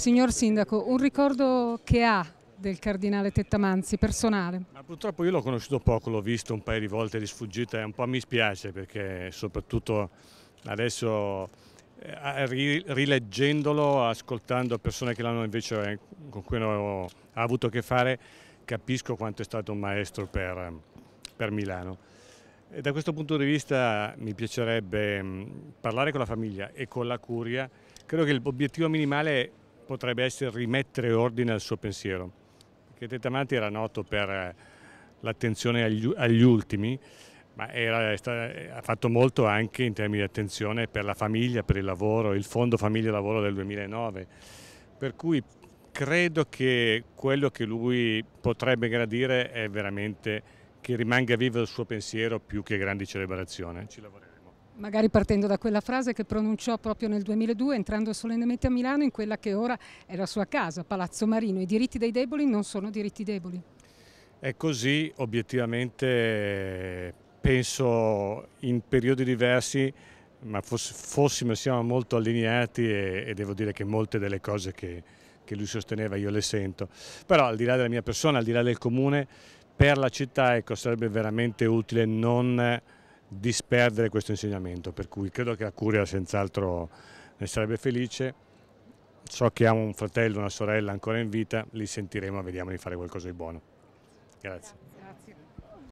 Signor Sindaco, un ricordo che ha del cardinale Tettamanzi, personale? Ma purtroppo io l'ho conosciuto poco, l'ho visto un paio di volte di sfuggita e un po' mi spiace perché soprattutto adesso eh, rileggendolo, ascoltando persone che invece eh, con cui ho avuto a che fare, capisco quanto è stato un maestro per, per Milano. E da questo punto di vista mi piacerebbe mm, parlare con la famiglia e con la curia. Credo che l'obiettivo minimale potrebbe essere rimettere ordine al suo pensiero. Che Tettamanti era noto per eh, l'attenzione agli, agli, ultimi, ma era, eh, ha fatto molto anche in termini di attenzione per la famiglia, per il lavoro, il Fondo Famiglia e Lavoro del 2009. Per cui credo che quello che lui potrebbe gradire è veramente che rimanga vivo il suo pensiero più che grandi celebrazioni. Ci lavoriamo. Magari partendo da quella frase che pronunciò proprio nel 2002 entrando solennemente a Milano in quella che ora è la sua casa, Palazzo Marino. I diritti dei deboli non sono diritti deboli. È così, obiettivamente penso in periodi diversi, ma fossimo siamo molto allineati e, e, devo dire che molte delle cose che, che lui sosteneva io le sento. Però al di là della mia persona, al di là del comune, per la città ecco, sarebbe veramente utile non disperdere questo insegnamento, per cui credo che la Curia senz'altro ne sarebbe felice. So che ha un fratello, una sorella ancora in vita, li sentiremo e vediamo di fare qualcosa di buono. Grazie. Grazie.